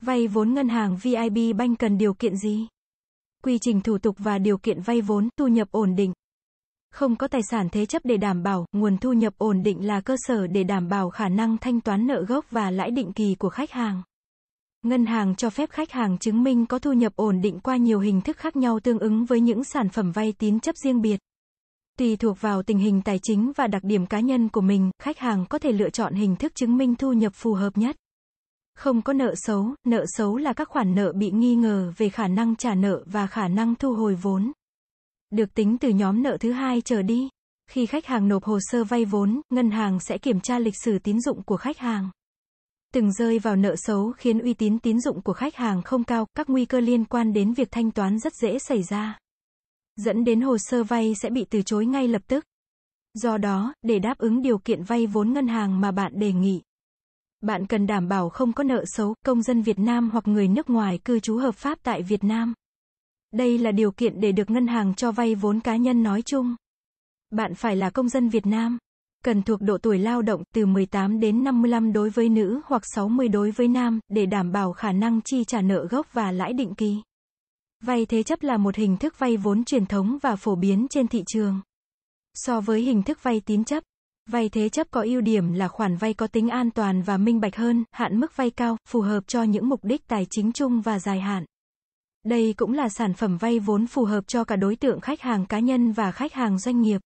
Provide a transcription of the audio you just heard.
Vay vốn ngân hàng VIB Bank cần điều kiện gì? Quy trình thủ tục và điều kiện vay vốn, thu nhập ổn định. Không có tài sản thế chấp để đảm bảo, nguồn thu nhập ổn định là cơ sở để đảm bảo khả năng thanh toán nợ gốc và lãi định kỳ của khách hàng. Ngân hàng cho phép khách hàng chứng minh có thu nhập ổn định qua nhiều hình thức khác nhau tương ứng với những sản phẩm vay tín chấp riêng biệt. Tùy thuộc vào tình hình tài chính và đặc điểm cá nhân của mình, khách hàng có thể lựa chọn hình thức chứng minh thu nhập phù hợp nhất. Không có nợ xấu, nợ xấu là các khoản nợ bị nghi ngờ về khả năng trả nợ và khả năng thu hồi vốn. Được tính từ nhóm nợ thứ hai trở đi. Khi khách hàng nộp hồ sơ vay vốn, ngân hàng sẽ kiểm tra lịch sử tín dụng của khách hàng. Từng rơi vào nợ xấu khiến uy tín tín dụng của khách hàng không cao, các nguy cơ liên quan đến việc thanh toán rất dễ xảy ra. Dẫn đến hồ sơ vay sẽ bị từ chối ngay lập tức. Do đó, để đáp ứng điều kiện vay vốn ngân hàng mà bạn đề nghị, bạn cần đảm bảo không có nợ xấu, công dân Việt Nam hoặc người nước ngoài cư trú hợp pháp tại Việt Nam. Đây là điều kiện để được ngân hàng cho vay vốn cá nhân nói chung. Bạn phải là công dân Việt Nam, cần thuộc độ tuổi lao động từ 18 đến 55 đối với nữ hoặc 60 đối với nam để đảm bảo khả năng chi trả nợ gốc và lãi định kỳ. Vay thế chấp là một hình thức vay vốn truyền thống và phổ biến trên thị trường. So với hình thức vay tín chấp, Vay thế chấp có ưu điểm là khoản vay có tính an toàn và minh bạch hơn, hạn mức vay cao, phù hợp cho những mục đích tài chính chung và dài hạn. Đây cũng là sản phẩm vay vốn phù hợp cho cả đối tượng khách hàng cá nhân và khách hàng doanh nghiệp.